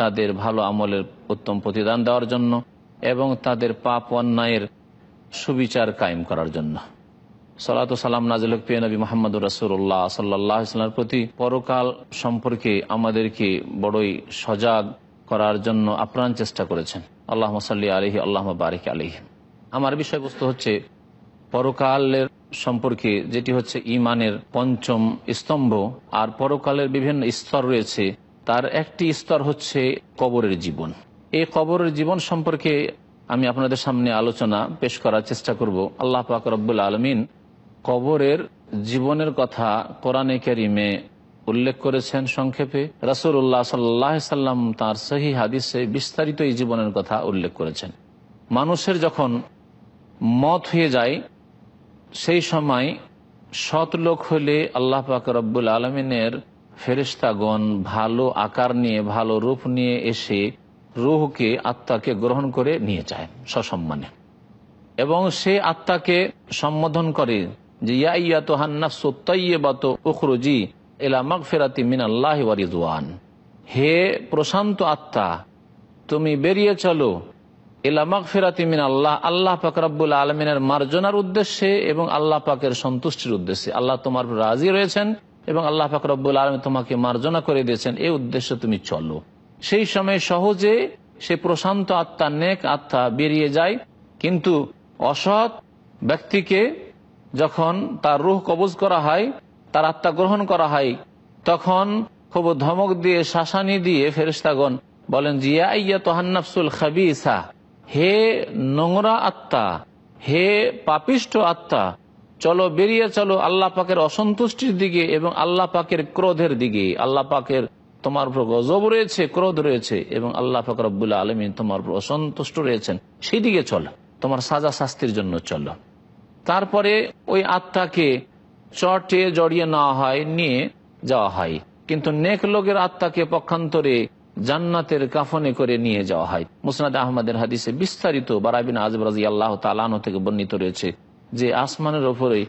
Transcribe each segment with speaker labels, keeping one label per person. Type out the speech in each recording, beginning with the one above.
Speaker 1: তাদের ভালো আমলের উত্তম প্রতিদান দেওয়ার জন্য এবং তাদের পাপ অন্যায়ের সুবিচার কায়েম করার জন্য সালাত সালাম নাজলক পিয়া নবী মোহাম্মদ রাসুল্লাহ সাল্লাহ ইসলামের প্রতি পরকাল সম্পর্কে আমাদেরকে বড়ই সজাগ করার জন্য আপ্রাণ চেষ্টা করেছেন আল্লাহ সাল্লি আলহি আল্লাহ বারিক আলহি আমার বিষয়বস্তু হচ্ছে পরকালের সম্পর্কে যেটি হচ্ছে ইমানের পঞ্চম স্তম্ভ আর পরকালের বিভিন্ন স্তর রয়েছে তার একটি স্তর হচ্ছে কবরের জীবন এই কবরের জীবন সম্পর্কে আমি আপনাদের সামনে আলোচনা পেশ করার চেষ্টা করব আল্লাহ পাক রব্বুল আলমিন কবরের জীবনের কথা কোরআনে কেরিমে উল্লেখ করেছেন সংক্ষেপে রাসুল্লাহ সাল্লাহ সাল্লাম তাঁর সহি হাদিসে বিস্তারিত এই জীবনের কথা উল্লেখ করেছেন মানুষের যখন মত হয়ে যায় সেই সময় সৎ লোক হলে আল্লাহ পাক রব্বুল আলমিনের ফেরিস্তাগণ ভালো আকার নিয়ে ভালো রূপ নিয়ে এসে রুহকে আত্মাকে গ্রহণ করে নিয়ে যায় সসম্মানে এবং সে আত্মাকে সম্বোধন করে যে ইয়া ইয়া তোহান্না সত্যাইবাত উখরুজি এলা মাগ ফেরাতি মিন আল্লাহ হে প্রশান্ত আত্মা তুমি বেরিয়ে চলো এলামাক ফেরাতি মিন আল্লাহ আল্লাহ পাক রব্বুল আলমিনের মার্জনার উদ্দেশ্যে এবং আল্লাহ পাকের সন্তুষ্টির উদ্দেশ্যে আল্লাহ তোমার রাজি রয়েছেন এবং আল্লাহ ফাকরবুল আলম তোমাকে মার্জনা করে দিয়েছেন এই উদ্দেশ্য তুমি চলো সেই সময় সহজে সে প্রশান্ত আত্মা নেক আত্মা বেরিয়ে যায় কিন্তু অসৎ ব্যক্তিকে যখন তার রুহ কবজ করা হয় তার আত্মা গ্রহণ করা হয় তখন খুব ধমক দিয়ে শাসানি দিয়ে ফেরিস্তাগণ বলেন জিয়া ইয়া তোহান্নাফসুল খাবিসা হে নোংরা আত্মা হে পাপিষ্ট আত্মা চলো বেরিয়ে চলো আল্লাহ পাকের অসন্তুষ্টির দিকে এবং আল্লাহ পাকের ক্রোধের দিকে আল্লাহ পাকের তোমার উপর গজব রয়েছে ক্রোধ রয়েছে এবং আল্লাহ পাক রব্বুল্লা আলমী তোমার উপর অসন্তুষ্ট রয়েছেন সেই দিকে চলো তোমার সাজা শাস্তির জন্য চলো তারপরে ওই আত্মাকে চটে জড়িয়ে নেওয়া হয় নিয়ে যাওয়া হয় কিন্তু নেক লোকের আত্মাকে পক্ষান্তরে জান্নাতের কাফনে করে নিয়ে যাওয়া হয় মুসনাদ আহমদের হাদিসে বিস্তারিত বারাবিন আজবরাজি আল্লাহ তালানো থেকে বর্ণিত রয়েছে যে আসমানের ওপরে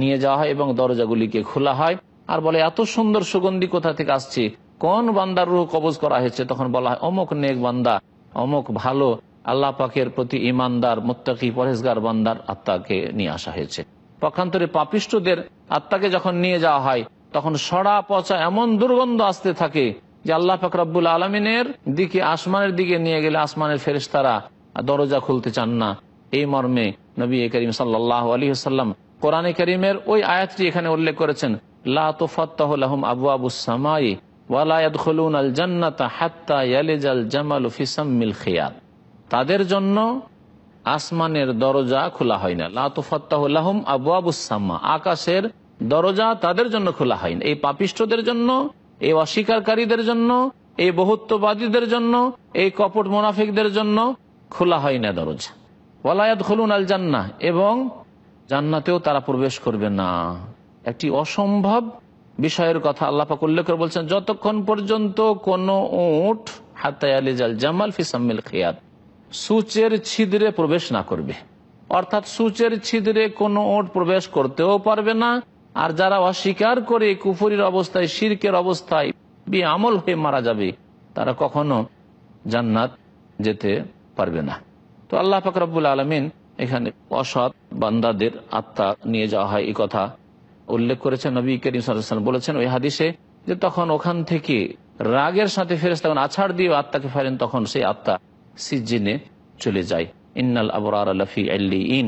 Speaker 1: নিয়ে যাওয়া হয় এবং দরজাগুলিকে খোলা হয় আর বলে এত সুন্দর সুগন্ধি কোথা থেকে আসছে কোন বান্দার রুহ কবজ করা হয়েছে তখন বলা হয় অমুক নেক বান্দা অমুক ভালো আল্লাহ পাকের প্রতি ইমানদার মোত্তাকি পরেজগার বান্দার আত্মাকে নিয়ে আসা হয়েছে পক্ষান্তরে পাপিষ্টদের আত্মাকে যখন নিয়ে যাওয়া হয় তখন সরা পচা এমন দুর্গন্ধ আসতে থাকে যে আল্লাহ পাক রব্বুল আলমিনের দিকে আসমানের দিকে নিয়ে গেলে আসমানের ফেরেশতারা দরজা খুলতে চান না এই মর্মে নবী করিম সাল্লাহ আলী সাল্লাম কোরআনে করিমের ওই আয়াতটি এখানে উল্লেখ করেছেন লাহম আবু আবু সামাই তাদের জন্য আসমানের দরজা খোলা হয় না লাহম আবু আবু সাম্মা আকাশের দরজা তাদের জন্য খোলা হয় না এই পাপিষ্টদের জন্য এই অস্বীকারীদের জন্য এই বহুত্ববাদীদের জন্য এই কপট মোনাফিকদের জন্য খোলা হয় না দরজা ওয়ালায়াত হলুন আল জান্না এবং জান্নাতেও তারা প্রবেশ করবে না একটি অসম্ভব বিষয়ের কথা আল্লাপাক উল্লেখ করে বলছেন যতক্ষণ পর্যন্ত কোনো উঠ হাতায়ালি জাল জামাল ফিসাম্মিল খেয়াত সুচের ছিদ্রে প্রবেশ না করবে অর্থাৎ সুচের ছিদ্রে কোনো ওট প্রবেশ করতেও পারবে না আর যারা অস্বীকার করে কুফুরির অবস্থায় সিরকের অবস্থায় বিয়ে আমল হয়ে মারা যাবে তারা কখনো জান্নাত যেতে পারবে না তো আল্লাহ ফাকরাবুল আলমিন এখানে অসৎ বান্দাদের আত্মা নিয়ে যাওয়া হয় এই কথা উল্লেখ করেছেন নবী করিম সাল্লাম বলেছেন ওই হাদিসে যে তখন ওখান থেকে রাগের সাথে ফেরেস তখন আছাড় দিয়ে আত্মাকে ফেরেন তখন সেই আত্মা সিজিনে চলে যায় ইন্নাল আবরার আলফি আল্লি ইন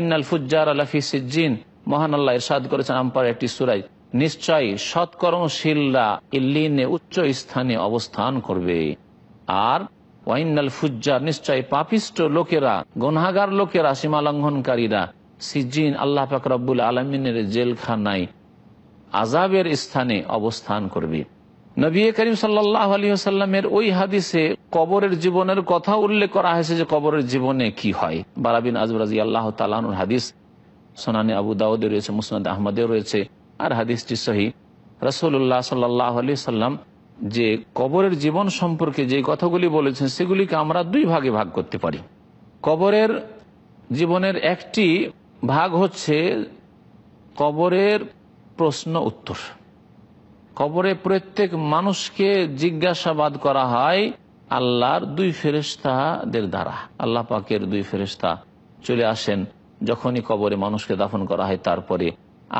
Speaker 1: ইন্নাল ফুজার আলফি সিজিন মহান আল্লাহ ইরশাদ করেছেন আম্পার একটি সুরাই নিশ্চয়ই সৎকর্মশীলরা ইল্লিনে উচ্চ স্থানে অবস্থান করবে আর ওয়াইনাল ফুজ্জা নিশ্চয় পাপিষ্ট লোকেরা গনহাগার লোকেরা সীমা লঙ্ঘনকারীরা সিজিন আল্লাহ ফাকরাবুল আলমিনের জেলখানায় আজাবের স্থানে অবস্থান করবে নবী করিম সাল্লাহ সাল্লামের ওই হাদিসে কবরের জীবনের কথা উল্লেখ করা হয়েছে যে কবরের জীবনে কি হয় বারাবিন আজবরাজি আল্লাহ তালানুর হাদিস সোনানি আবু দাউদে রয়েছে মুসনাদ আহমদে রয়েছে আর হাদিসটি সহি রসুল্লাহ সাল্লাহ আলি সাল্লাম যে কবরের জীবন সম্পর্কে যে কথাগুলি বলেছেন সেগুলিকে আমরা দুই ভাগে ভাগ করতে পারি কবরের জীবনের একটি ভাগ হচ্ছে কবরের প্রশ্ন উত্তর কবরে প্রত্যেক মানুষকে জিজ্ঞাসাবাদ করা হয় আল্লাহর দুই ফেরেস্তাদের দ্বারা আল্লাহ পাকের দুই ফেরেস্তা চলে আসেন যখনই কবরে মানুষকে দাফন করা হয় তারপরে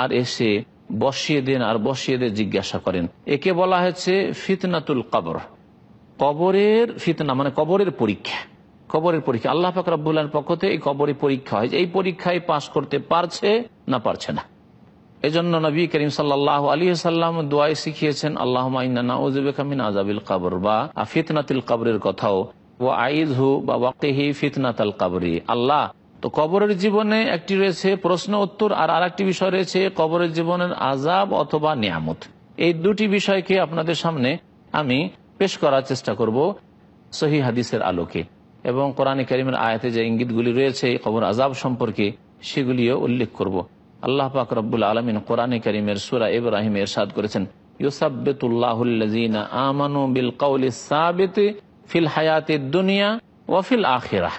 Speaker 1: আর এসে বসিয়ে দেন আর বসিয়ে দিয়ে জিজ্ঞাসা করেন একে বলা হয়েছে ফিতনাতুল কবর কবরের ফিতনা মানে কবরের পরীক্ষা কবরের পরীক্ষা আল্লাহ ফাকর রব্বুল্লার পক্ষ থেকে এই কবরের পরীক্ষা হয় এই পরীক্ষায় পাশ করতে পারছে না পারছে না এজন্য নবী করিম সাল্লাহ আলী সাল্লাম দোয়াই শিখিয়েছেন আল্লাহ মাইনাউজবেকামিন আজাবিল কাবর বা ফিতনাতিল কাবরের কথাও ও আইজ হু বা ওয়াকেহি ফিতনাতাল আল্লাহ তো কবরের জীবনে একটি রয়েছে প্রশ্ন উত্তর আর আরেকটি বিষয় রয়েছে কবরের জীবনের আজাব অথবা নিয়ামত এই দুটি বিষয়কে আপনাদের সামনে আমি পেশ করার চেষ্টা করব সহি হাদিসের আলোকে এবং কোরআনে করিমের আয়াতে যে ইঙ্গিতগুলি রয়েছে কবর আজাব সম্পর্কে সেগুলিও উল্লেখ করব আল্লাহ পাক রব্বুল আলমিন কোরআনে করিমের সুরা ইব্রাহিম এরশাদ করেছেন ইউসাবেতুল্লাহুল্লাজিনা আমানু বিল কাউলি সাবিত ফিল হায়াতের দুনিয়া ও ফিল আখেরা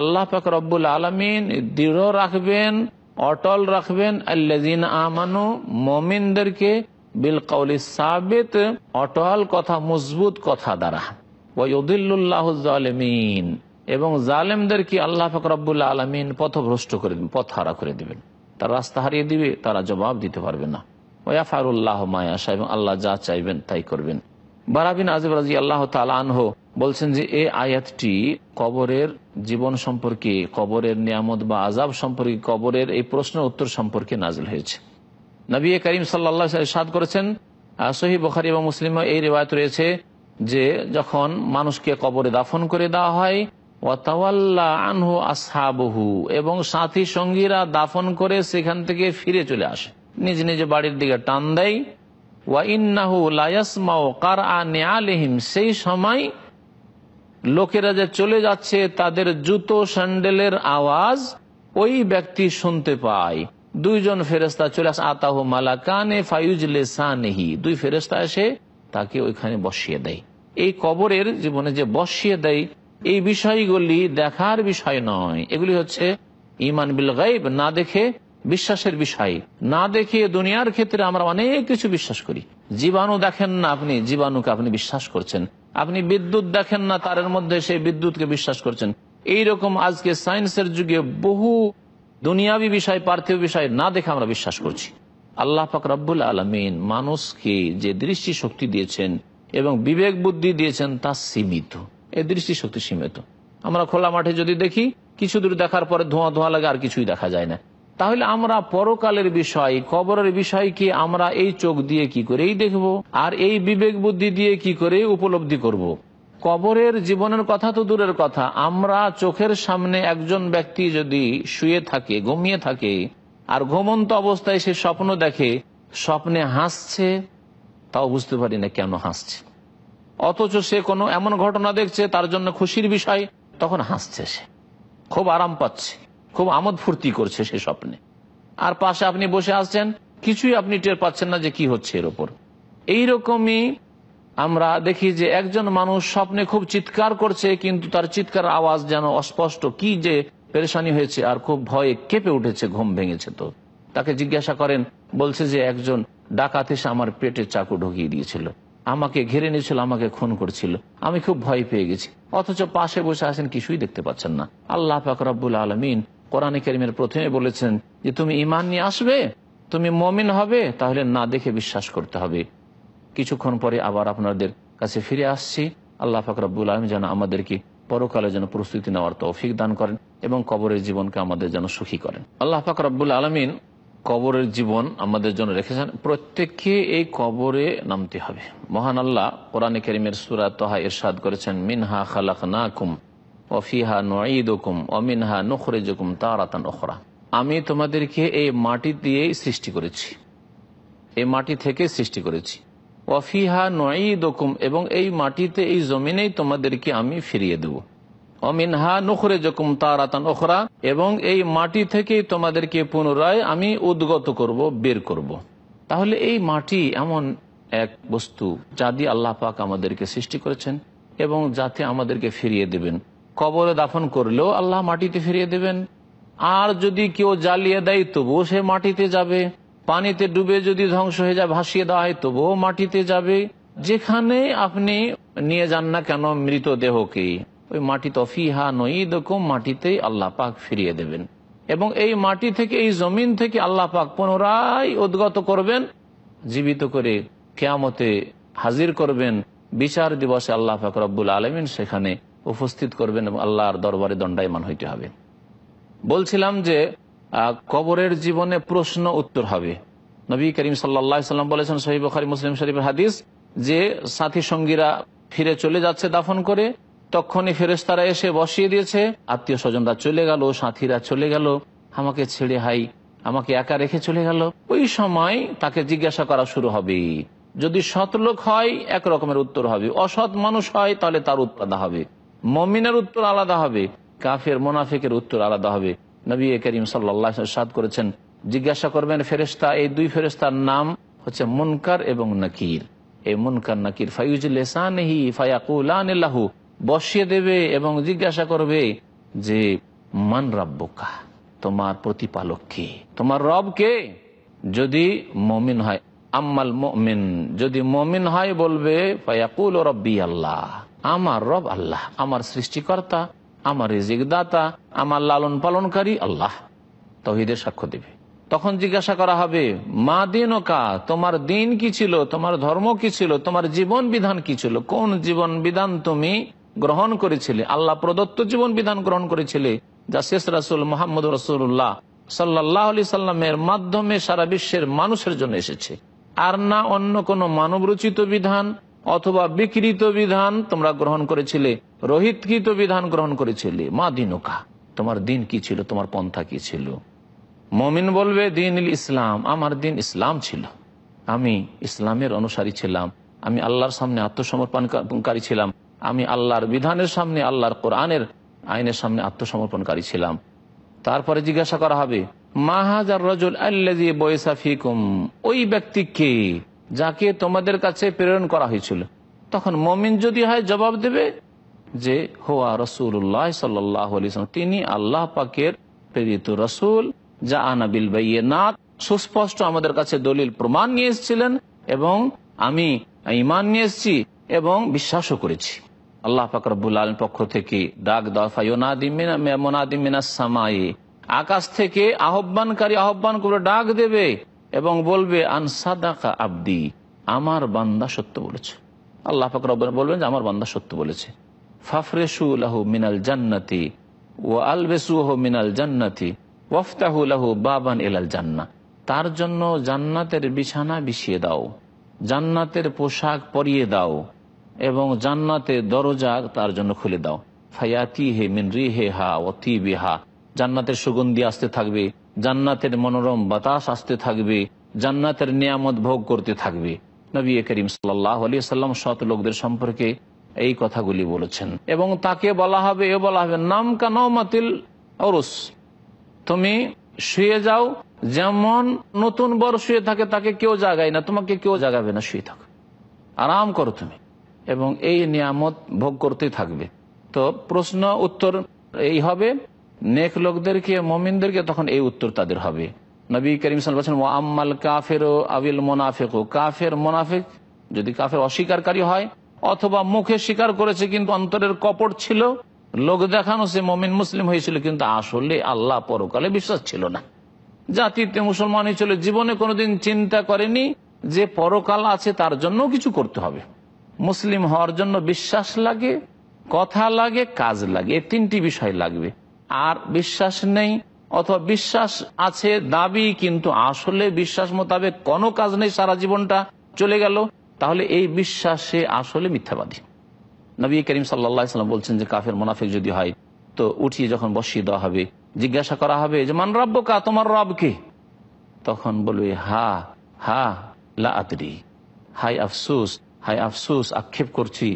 Speaker 1: আল্লাহ পাক রব্বুল আলমিন দৃঢ় রাখবেন অটল রাখবেন আল্লাজিন আমানু মমিনদেরকে বিল কৌলি সাবেত অটল কথা মজবুত কথা দ্বারা ওয়ুদুল্লাহ জালেমিন এবং জালেমদেরকে আল্লাহ ফকরাবুল্লা আলমিন পথভ্রষ্ট করে দেবেন পথ হারা করে দিবেন তার রাস্তা হারিয়ে দিবে তারা জবাব দিতে পারবে না ওয়া ফারুল্লাহ মায়াশা এবং আল্লাহ যা চাইবেন তাই করবেন বারাবিন আজিব রাজি আল্লাহ তালহ বলছেন যে এই আয়াতটি কবরের জীবন সম্পর্কে কবরের নিয়ামত বা আজাব সম্পর্কে কবরের এই প্রশ্ন উত্তর সম্পর্কে নাজিল হয়েছে নবী করিম সাল্লা সাদ করেছেন সহি বখারি এবং মুসলিম এই রেবায়ত রয়েছে যে যখন মানুষকে কবরে দাফন করে দেওয়া হয় ওয়াতাওয়াল্লা আনহু আসহাবহু এবং সাথী সঙ্গীরা দাফন করে সেখান থেকে ফিরে চলে আসে নিজ নিজ বাড়ির দিকে টান দেয় ওয়া ইন্নাহু লায়াসমাও কার আ সেই সময় লোকেরা যে চলে যাচ্ছে তাদের জুতো স্যান্ডেলের আওয়াজ ওই ব্যক্তি শুনতে পায় দুইজন ফেরেস্তা চলে আস আতাহ মালাকানে ফাইজলে সানহি দুই ফেরেস্তা এসে তাকে ওইখানে বসিয়ে দেয় এই কবরের জীবনে যে বসিয়ে দেয় এই বিষয়গুলি দেখার বিষয় নয় এগুলি হচ্ছে ইমান বিল গাইব না দেখে বিশ্বাসের বিষয় না দেখে দুনিয়ার ক্ষেত্রে আমরা অনেক কিছু বিশ্বাস করি জীবাণু দেখেন না আপনি জীবাণুকে আপনি বিশ্বাস করছেন আপনি বিদ্যুৎ দেখেন না তারের মধ্যে সেই বিদ্যুৎকে বিশ্বাস করছেন এই রকম আজকে সায়েন্সের যুগে বহু দুনিয়াবি বিষয় পার্থিব বিষয় না দেখে আমরা বিশ্বাস করছি আল্লাহ পাক রব্বুল আলমিন মানুষকে যে দৃষ্টি শক্তি দিয়েছেন এবং বিবেক বুদ্ধি দিয়েছেন তা সীমিত এই দৃষ্টি শক্তি সীমিত আমরা খোলা মাঠে যদি দেখি কিছু দূর দেখার পরে ধোঁয়া ধোঁয়া লাগে আর কিছুই দেখা যায় না তাহলে আমরা পরকালের বিষয় কবরের বিষয়কে আমরা এই চোখ দিয়ে কি করেই দেখব আর এই বিবেক বুদ্ধি দিয়ে কি করে উপলব্ধি করব। কবরের জীবনের কথা তো দূরের কথা আমরা চোখের সামনে একজন ব্যক্তি যদি শুয়ে থাকে ঘুমিয়ে থাকে আর ঘুমন্ত অবস্থায় সে স্বপ্ন দেখে স্বপ্নে হাসছে তাও বুঝতে পারি না কেন হাসছে অথচ সে কোনো এমন ঘটনা দেখছে তার জন্য খুশির বিষয় তখন হাসছে সে খুব আরাম পাচ্ছে খুব আমোদ ফুর্তি করছে সে স্বপ্নে আর পাশে আপনি বসে আসছেন কিছুই আপনি টের পাচ্ছেন না যে কি হচ্ছে এর ওপর এইরকমই আমরা দেখি যে একজন মানুষ স্বপ্নে খুব চিৎকার করছে কিন্তু তার চিৎকার আওয়াজ যেন অস্পষ্ট কি যে পেরেশানি হয়েছে আর খুব ভয়ে কেঁপে উঠেছে ঘুম ভেঙেছে তো তাকে জিজ্ঞাসা করেন বলছে যে একজন ডাকাত এসে আমার পেটে চাকু ঢুকিয়ে দিয়েছিল আমাকে ঘিরে নিয়েছিল আমাকে খুন করছিল আমি খুব ভয় পেয়ে গেছি অথচ পাশে বসে আছেন কিছুই দেখতে পাচ্ছেন না আল্লাহ পাক রব্বুল আলমিন কোরআন করিমের প্রথমে বলেছেন যে তুমি ইমান নিয়ে আসবে তুমি মমিন হবে তাহলে না দেখে বিশ্বাস করতে হবে কিছুক্ষণ পরে আবার আপনাদের কাছে ফিরে আসছি আল্লাহ ফাকরাবুল আলম যেন আমাদেরকে পরকালে যেন প্রস্তুতি নেওয়ার তৌফিক দান করেন এবং কবরের জীবনকে আমাদের যেন সুখী করেন আল্লাহ ফাকরাবুল আলমিন কবরের জীবন আমাদের জন্য রেখেছেন প্রত্যেককে এই কবরে নামতে হবে মহান আল্লাহ কোরআন করিমের সুরা তহা ইরশাদ করেছেন মিনহা খালাক না কুম ওফিহা নুকুম অমিনহা নখরে তারাতান ওখরা আমি তোমাদেরকে এই মাটি দিয়ে সৃষ্টি করেছি এই মাটি থেকে সৃষ্টি করেছি অফিহা নয়ীদকুম এবং এই মাটিতে এই জমিনেই তোমাদেরকে আমি ফিরিয়ে দেব অমিনহা নখরে জকুম তারাতান ওখরা এবং এই মাটি থেকেই তোমাদেরকে পুনরায় আমি উদ্গত করব বের করব। তাহলে এই মাটি এমন এক বস্তু যা দিয়ে আল্লাহ পাক আমাদেরকে সৃষ্টি করেছেন এবং যাতে আমাদেরকে ফিরিয়ে দেবেন কবরে দাফন করলেও আল্লাহ মাটিতে ফিরিয়ে দেবেন আর যদি কেউ জ্বালিয়ে দেয় তবুও সে মাটিতে যাবে পানিতে ডুবে যদি ধ্বংস হয়ে যায় ভাসিয়ে দেওয়া হয় তবুও মাটিতে যাবে যেখানে আপনি নিয়ে যান না কেন মৃত দেহকে ওই মাটি তফিহা নইদকম মাটিতে আল্লাহ পাক ফিরিয়ে দেবেন এবং এই মাটি থেকে এই জমিন থেকে আল্লাহ পাক পুনরায় উদ্গত করবেন জীবিত করে কেয়ামতে হাজির করবেন বিচার দিবসে আল্লাহ পাক রব্বুল আলমিন সেখানে উপস্থিত করবেন এবং আল্লাহর দরবারে দণ্ডায়মান হইতে হবে বলছিলাম যে কবরের জীবনে প্রশ্ন উত্তর হবে নবী করিম সাল্লাম বলেছেন খারি মুসলিম শরীফ হাদিস যে সাথী সঙ্গীরা ফিরে চলে যাচ্ছে দাফন করে তখনই ফেরেস্তারা এসে বসিয়ে দিয়েছে আত্মীয় স্বজনরা চলে গেল সাথীরা চলে গেল আমাকে ছেড়ে হাই আমাকে একা রেখে চলে গেল ওই সময় তাকে জিজ্ঞাসা করা শুরু হবে যদি সৎ লোক হয় এক রকমের উত্তর হবে অসৎ মানুষ হয় তাহলে তার উৎপাদা হবে মমিনের উত্তর আলাদা হবে কাফের মোনাফিকের উত্তর আলাদা হবে নবী করিম সাল্লা সাদ করেছেন জিজ্ঞাসা করবেন ফেরেস্তা এই দুই ফেরেস্তার নাম হচ্ছে মুনকার এবং নাকির এই মুনকার নাকির ফাইজুলেসানহি ফায়াকুলানহু বসিয়ে দেবে এবং জিজ্ঞাসা করবে যে মান রাব্বকা তোমার প্রতিপালক কে তোমার রব কে যদি মমিন হয় আম্মাল মমিন যদি মমিন হয় বলবে ফায়াকুল রব্বি আল্লাহ আমার রব আল্লাহ আমার সৃষ্টিকর্তা আমার রিজিকদাতা আমার লালন পালনকারী আল্লাহ তহিদের সাক্ষ্য দেবে তখন জিজ্ঞাসা করা হবে মা দিন কা তোমার দিন কি ছিল তোমার ধর্ম কি ছিল তোমার জীবন বিধান কি ছিল কোন জীবন বিধান তুমি গ্রহণ করেছিলে আল্লাহ প্রদত্ত জীবন বিধান গ্রহণ করেছিলে যা শেষ রাসুল মোহাম্মদ রসুল্লাহ সাল্লাহ আলি সাল্লামের মাধ্যমে সারা বিশ্বের মানুষের জন্য এসেছে আর না অন্য কোনো মানবরচিত বিধান অথবা বিকৃত বিধান তোমরা গ্রহণ করেছিলে রোহিতকৃত বিধান গ্রহণ করেছিলে মা দিনুকা তোমার দিন কি ছিল তোমার পন্থা কি ছিল মমিন বলবে দিন ইসলাম আমার দিন ইসলাম ছিল আমি ইসলামের অনুসারী ছিলাম আমি আল্লাহর সামনে আত্মসমর্পণকারী ছিলাম আমি আল্লাহর বিধানের সামনে আল্লাহর কোরআনের আইনের সামনে আত্মসমর্পণকারী ছিলাম তারপরে জিজ্ঞাসা করা হবে মাহাজার রজুল আল্লাহ ফিকুম ওই ব্যক্তিকে যাকে তোমাদের কাছে প্রেরণ করা হয়েছিল তখন মমিন যদি হয় জবাব দেবে যে হোয়া রসুল্লাহ সাল্লাম তিনি আল্লাহ পাকের প্রেরিত রসুল যা আনাবিল বাইয়ে নাথ সুস্পষ্ট আমাদের কাছে দলিল প্রমাণ নিয়ে এসেছিলেন এবং আমি ইমান নিয়ে এসেছি এবং বিশ্বাসও করেছি আল্লাহ ফাকরবুল আলম পক্ষ থেকে ডাক দফা আকাশ থেকে আহ্বানকারী আহ্বান করে ডাক দেবে এবং বলবে আনসাদাকা আব্দি আমার বান্দা সত্য বলেছে আল্লাহ ফাকর রব বলবেন যে আমার বান্দা সত্য বলেছে ফাফরেসু লাহু মিনাল জান্নাতি ও আলবেসুহ মিনাল জান্নাতি ওফতাহু লাহু বাবান এলাল জান্না তার জন্য জান্নাতের বিছানা বিছিয়ে দাও জান্নাতের পোশাক পরিয়ে দাও এবং জান্নাতের দরজা তার জন্য খুলে দাও ফায়াতি হে মিনরি হে হা অতি বিহা জান্নাতের সুগন্ধি আসতে থাকবে জান্নাতের মনোরম বাতাস আসতে থাকবে জান্নাতের নিয়ামত ভোগ করতে থাকবে নবী করিম সাল্লাহ আলী সাল্লাম সৎ লোকদের সম্পর্কে এই কথাগুলি বলেছেন এবং তাকে বলা হবে এ বলা হবে নাম মাতিল অরুস তুমি শুয়ে যাও যেমন নতুন বর শুয়ে থাকে তাকে কেউ জাগায় না তোমাকে কেউ জাগাবে না শুয়ে থাকো আরাম করো তুমি এবং এই নিয়ামত ভোগ করতে থাকবে তো প্রশ্ন উত্তর এই হবে নেক লোকদেরকে মমিনদেরকে তখন এই উত্তর তাদের হবে নবী করিম বলছেন মোয়াম্মাল কাফের ও আবিল মোনাফেক ও কাফের মোনাফেক যদি কাফের অস্বীকারী হয় অথবা মুখে স্বীকার করেছে কিন্তু অন্তরের কপট ছিল লোক দেখানো সে মমিন মুসলিম হয়েছিল কিন্তু আসলে আল্লাহ পরকালে বিশ্বাস ছিল না জাতিতে মুসলমান হয়েছিল জীবনে কোনোদিন চিন্তা করেনি যে পরকাল আছে তার জন্য কিছু করতে হবে মুসলিম হওয়ার জন্য বিশ্বাস লাগে কথা লাগে কাজ লাগে তিনটি বিষয় লাগবে আর বিশ্বাস নেই অথবা বিশ্বাস আছে দাবি কিন্তু আসলে বিশ্বাস মোতাবেক কোনো কাজ নেই সারা জীবনটা চলে গেল তাহলে এই বিশ্বাসে আসলে মিথ্যাবাদী নবী করিম সাল্লা সাল্লাম বলছেন যে কাফের মোনাফিক যদি হয় তো উঠিয়ে যখন বসিয়ে দেওয়া হবে জিজ্ঞাসা করা হবে যে মান রব্য কা তোমার কে তখন বলবে হা হা লা আতরি হাই আফসুস হাই আফসুস আক্ষেপ করছি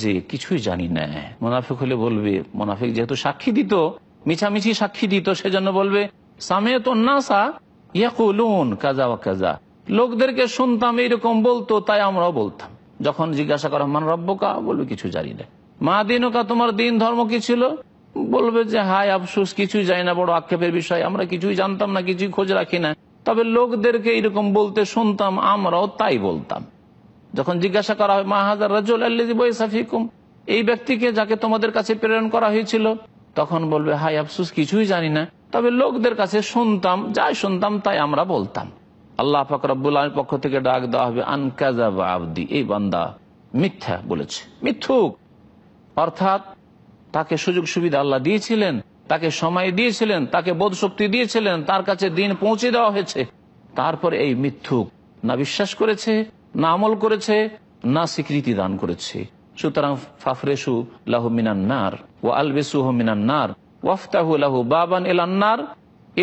Speaker 1: যে কিছুই জানি না মোনাফিক হলে বলবে মোনাফিক যেহেতু সাক্ষী দিত মিছামিছি সাক্ষী দিত সেজন্য বলবে সামে কাজা ও কাজা লোকদেরকে শুনতাম এইরকম বলতো তাই আমরাও বলতাম যখন জিজ্ঞাসা করা মান রব্বকা বলবে কিছু জানি না মা দিনকা তোমার দিন ধর্ম কি ছিল বলবে যে হাই আফসুস কিছুই যাই না বড় আক্ষেপের বিষয় আমরা কিছুই জানতাম না কিছুই খোঁজ রাখি না তবে লোকদেরকে এরকম বলতে শুনতাম আমরাও তাই বলতাম যখন জিজ্ঞাসা করা হয় মা হাজার রাজুল বই সাফিকুম এই ব্যক্তিকে যাকে তোমাদের কাছে প্রেরণ করা হয়েছিল তখন বলবে হাই আফসুস কিছুই জানি না তবে লোকদের কাছে শুনতাম যাই শুনতাম তাই আমরা বলতাম আল্লাহ ফাকরাবুল পক্ষ থেকে ডাক দেওয়া হবে বা আবদি এই বান্দা মিথ্যা বলেছে মিথ্যুক অর্থাৎ তাকে সুযোগ সুবিধা আল্লাহ দিয়েছিলেন তাকে সময় দিয়েছিলেন তাকে বোধ শক্তি দিয়েছিলেন তার কাছে দিন পৌঁছে দেওয়া হয়েছে তারপরে এই মিথ্যুক না বিশ্বাস করেছে না আমল করেছে না স্বীকৃতি দান করেছে সুতরাং ফাফরেসু লাহু মিনান্নার ও আলবেসুহ মিনান্নার ওয়াফতাহু লাহু বাবান এলান্নার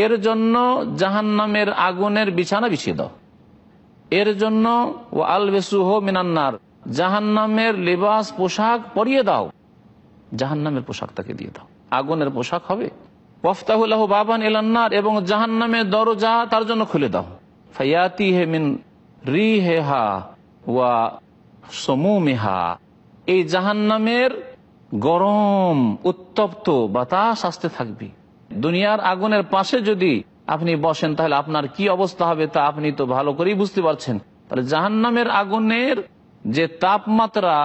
Speaker 1: এর জন্য জাহান্নামের আগুনের বিছানা বিছিয়ে দাও এর জন্য ও হো মিনান্নার জাহান্নামের লেবাস পোশাক পরিয়ে দাও জাহান্নামের পোশাক তাকে দিয়ে দাও আগুনের পোশাক হবে লাহু বাবান এলান্নার এবং জাহান্নামের দরজা তার জন্য খুলে দাও ফাইয়াতি হে মিন রি হে হা ওয়া মেহা এই জাহান্নামের গরম উত্তপ্ত বাতাস আসতে থাকবে দুনিয়ার আগুনের পাশে যদি আপনি বসেন তাহলে আপনার কি অবস্থা হবে তা আপনি তো ভালো করেই বুঝতে পারছেন তাহলে জাহান্নামের আগুনের যে তাপমাত্রা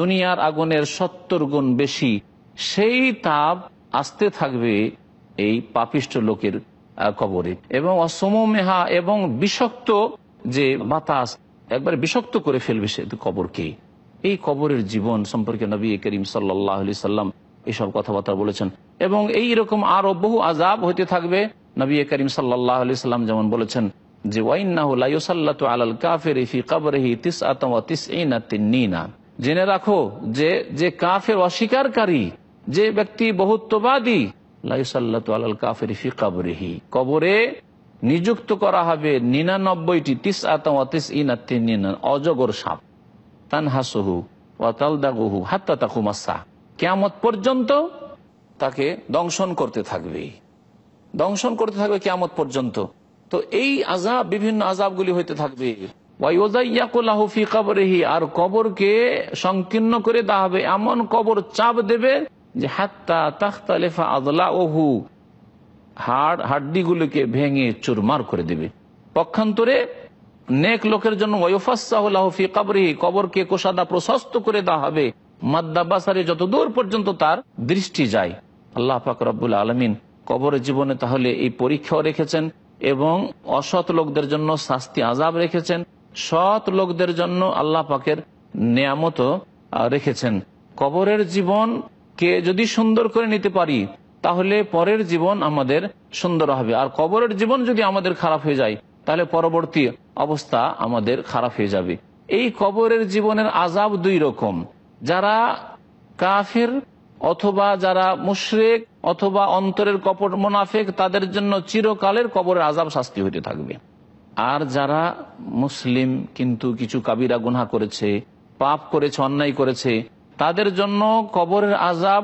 Speaker 1: দুনিয়ার আগুনের সত্তর গুণ বেশি সেই তাপ আসতে থাকবে এই পাপিষ্ট লোকের কবরে এবং মেহা এবং বিষাক্ত যে বাতাস একবার বিষাক্ত করে ফেলবে সে কবরকে এই কবরের জীবন সম্পর্কে নবী করিম সাল্লি সাল্লাম এইসব কথাবার্তা বলেছেন এবং এই রকম আরো বহু আজাব হইতে থাকবে নবী করিম সাল্লাহ সাল্লাম যেমন বলেছেন যে জেনে রাখো যে যে কাফের অস্বীকারী যে ব্যক্তি বহুত্ববাদী লাইসাল্লাতু আলাল কাফের ফি কাবরিহি কবরে নিযুক্ত করা হবে নিরানব্বইটি তিস আতম তিস ইনা অজগর সাপ তানহাসহু ওয়াতালদাগুহু হাত্তা তাকুমাসা কেয়ামত পর্যন্ত তাকে দংশন করতে থাকবে দংশন করতে থাকবে কেয়ামত পর্যন্ত তো এই আজাব বিভিন্ন আজাবগুলি হইতে থাকবে আর কবরকে সংকীর্ণ করে দেওয়া এমন কবর চাপ দেবে যে হাত্তা তাখতা লেফা আদলা ওহু হাড় হাড্ডিগুলোকে ভেঙে চুরমার করে দেবে পক্ষান্তরে নেক লোকের জন্য কবরকে কোষাদা প্রশস্ত করে দেওয়া হবে মাদ্দাবাসারে যতদূর পর্যন্ত তার দৃষ্টি যায় আল্লাহ পাক রব্বুল আলমিন কবরের জীবনে তাহলে এই পরীক্ষাও রেখেছেন এবং অসৎ লোকদের জন্য শাস্তি আজাব রেখেছেন সৎ লোকদের জন্য আল্লাহ পাকের নিয়ামত রেখেছেন কবরের জীবন কে যদি সুন্দর করে নিতে পারি তাহলে পরের জীবন আমাদের সুন্দর হবে আর কবরের জীবন যদি আমাদের খারাপ হয়ে যায় তাহলে পরবর্তী অবস্থা আমাদের খারাপ হয়ে যাবে এই কবরের জীবনের আজাব দুই রকম যারা কাফের অথবা যারা মুশরেক অথবা অন্তরের কপট মোনাফেক তাদের জন্য চিরকালের কবরের আজাব শাস্তি হইতে থাকবে আর যারা মুসলিম কিন্তু কিছু কাবিরা গুনা করেছে পাপ করেছে অন্যায় করেছে তাদের জন্য কবরের আজাব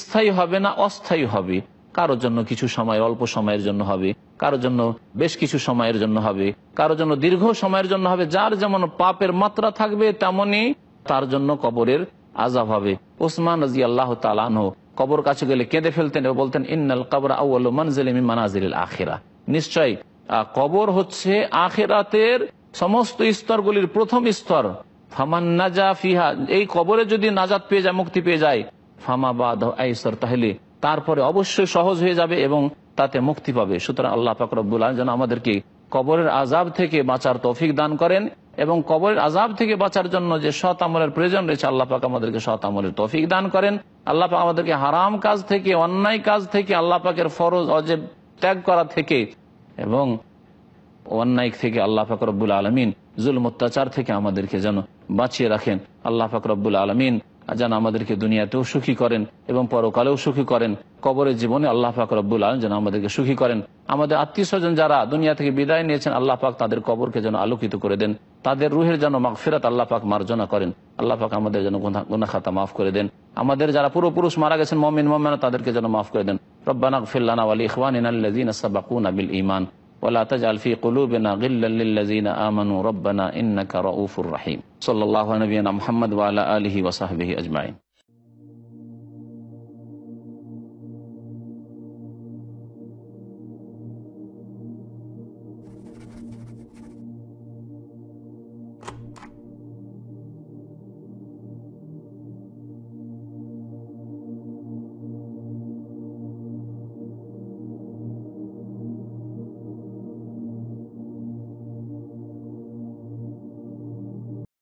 Speaker 1: স্থায়ী হবে না অস্থায়ী হবে কারোর জন্য কিছু সময় অল্প সময়ের জন্য হবে কারো জন্য বেশ কিছু সময়ের জন্য হবে কারো জন্য দীর্ঘ সময়ের জন্য হবে যার যেমন পাপের মাত্রা থাকবে তেমনি তার জন্য কবরের আজাব হবে ওসমান রাজি আল্লাহ তালানহ কবর কাছে গেলে কেঁদে ফেলতেন এবং বলতেন ইন্নাল কবর আউ্ল মনজিলিমি আখেরা নিশ্চয় কবর হচ্ছে আখেরাতের সমস্ত স্তরগুলির প্রথম স্তর ফিহা এই কবরে যদি নাজাত পেয়ে যায় মুক্তি পেয়ে যায় ফামাবাদ বাদ তাহলে তারপরে অবশ্যই সহজ হয়ে যাবে এবং তাতে মুক্তি পাবে সুতরাং আল্লাহ ফাকরবুল আলম যেন আমাদেরকে কবরের আজাব থেকে বাঁচার তৌফিক দান করেন এবং কবরের আজাব থেকে বাঁচার জন্য যে সৎ আমলের প্রয়োজন রয়েছে আল্লাহ পাক আমাদেরকে সৎ আমলের তৌফিক দান করেন আল্লাহ পাক আমাদেরকে হারাম কাজ থেকে অন্যায় কাজ থেকে আল্লাহ পাকের ফরজ অজেব ত্যাগ করা থেকে এবং অন্যায় থেকে আল্লাহ ফাকরবুল আলমিন জুল অত্যাচার থেকে আমাদেরকে যেন বাঁচিয়ে রাখেন আল্লাহ ফাকরবুল আলমিন যেন আমাদেরকে দুনিয়াতেও সুখী করেন এবং পরকালেও সুখী করেন কবরের জীবনে আল্লাহ পাক রব্বুল আলম যেন আমাদেরকে সুখী করেন আমাদের আত্মীয় স্বজন যারা দুনিয়া থেকে বিদায় নিয়েছেন আল্লাহ পাক তাদের কবরকে যেন আলোকিত করে দেন তাদের রুহের যেন ফেরাত আল্লাহ পাক মার্জনা করেন আল্লাহ পাক আমাদের যেন গুনাখাতা মাফ করে দেন আমাদের যারা পুরোপুরুষ মারা গেছেন মমিন মমেন তাদেরকে যেন মাফ করে দেন রব্বানা ফিল্লানা আলী ইখওয়ান সাবাকুন আবিল ইমান ولا تجعل في قلوبنا غلا للذين آمنوا ربنا إنك رؤوف رحيم صلى الله على نبينا محمد وعلى آله وصحبه أجمعين